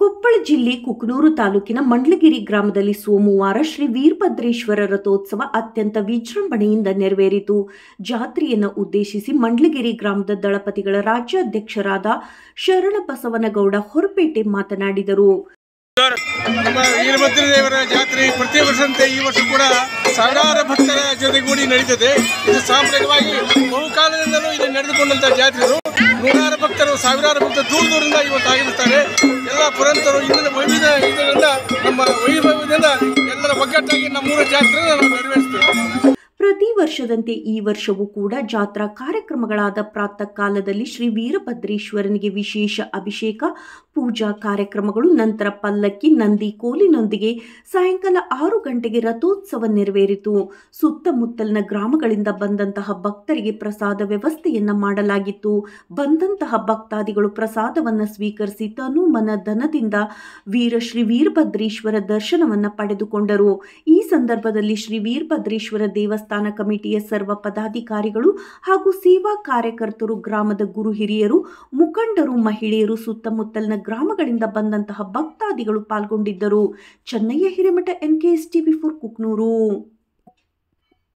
ಕೊಪ್ಪಳ ಜಿಲ್ಲೆ ಕುಕನೂರು ತಾಲೂಕಿನ ಮಂಡ್ಲಗಿರಿ ಗ್ರಾಮದಲ್ಲಿ ಸೋಮವಾರ ಶ್ರೀ ವೀರಭದ್ರೇಶ್ವರ ರಥೋತ್ಸವ ಅತ್ಯಂತ ವಿಜೃಂಭಣೆಯಿಂದ ನೆರವೇರಿತು ಜಾತ್ರೆಯನ್ನು ಉದ್ದೇಶಿಸಿ ಮಂಡ್ಲಗಿರಿ ಗ್ರಾಮದ ದಳಪತಿಗಳ ರಾಜ್ಯಾಧ್ಯಕ್ಷರಾದ ಶರಣಬಸವನಗೌಡ ಹೊರಪೇಟೆ ಮಾತನಾಡಿದರು ದೇವರ ಜಾತ್ರೆ ಪ್ರತಿ ವರ್ಷದಂತೆ ಈ ವರ್ಷ ಕೂಡ ಸಾವಿರಾರು ಭಕ್ತರ ಜೊತೆಗೂಡಿ ನಡೀತದೆ ಇದು ಸಾಂಪ್ರದಾಯಿಕವಾಗಿ ಬಹುಕಾಲದಿಂದಲೂ ಇದು ನಡೆದುಕೊಂಡಂತಹ ಜಾತ್ರೆಗಳು ನೂರಾರು ಭಕ್ತರು ಸಾವಿರಾರು ಭಕ್ತರು ದೂರ ದೂರದಿಂದ ಇವತ್ತು ಆಗಿರುತ್ತಾರೆ ಎಲ್ಲ ಪುರಂತರು ಇನ್ನಿನ ವಿವಿಧ ಇದರಿಂದ ನಮ್ಮ ವೈಭವದಿಂದ ಎಲ್ಲರ ಒಗ್ಗಟ್ಟಾಗಿ ನಮ್ಮೂರ ಜಾತ್ರೆ ನಾವು ನೆರವೇರಿಸ್ತೇವೆ ಪ್ರತಿ ವರ್ಷದಂತೆ ಈ ವರ್ಷವೂ ಕೂಡ ಜಾತ್ರಾ ಕಾರ್ಯಕ್ರಮಗಳಾದ ಪ್ರಾತಃ ಕಾಲದಲ್ಲಿ ಶ್ರೀ ವೀರಭದ್ರೇಶ್ವರನಿಗೆ ವಿಶೇಷ ಅಭಿಷೇಕ ಪೂಜಾ ಕಾರ್ಯಕ್ರಮಗಳು ನಂತರ ಪಲ್ಲಕ್ಕಿ ನಂದಿ ಕೋಲಿನೊಂದಿಗೆ ಸಾಯಂಕಾಲ ಆರು ಗಂಟೆಗೆ ರಥೋತ್ಸವ ನೆರವೇರಿತು ಸುತ್ತಮುತ್ತಲಿನ ಗ್ರಾಮಗಳಿಂದ ಬಂದಂತಹ ಭಕ್ತರಿಗೆ ಪ್ರಸಾದ ವ್ಯವಸ್ಥೆಯನ್ನು ಮಾಡಲಾಗಿತ್ತು ಬಂದಂತಹ ಭಕ್ತಾದಿಗಳು ಪ್ರಸಾದವನ್ನು ಸ್ವೀಕರಿಸಿ ತನು ಮನ ಧನದಿಂದ ವೀರ ಶ್ರೀ ವೀರಭದ್ರೇಶ್ವರ ದರ್ಶನವನ್ನು ಪಡೆದುಕೊಂಡರು ಈ ಸಂದರ್ಭದಲ್ಲಿ ಶ್ರೀ ವೀರಭದ್ರೇಶ್ವರ ದೇವಸ್ಥಾನ ಕಮಿಟಿಯ ಸರ್ವ ಪದಾಧಿಕಾರಿಗಳು ಹಾಗೂ ಸೇವಾ ಕಾರ್ಯಕರ್ತರು ಗ್ರಾಮದ ಗುರು ಹಿರಿಯರು ಮುಖಂಡರು ಮಹಿಳೆಯರು ಸುತ್ತಮುತ್ತಲಿನ ಗ್ರಾಮಗಳಿಂದ ಬಂದಂತಹ ಭಕ್ತಾದಿಗಳು ಪಾಲ್ಗೊಂಡಿದ್ದರು Chennayya Hiremath N K TV four Kuknur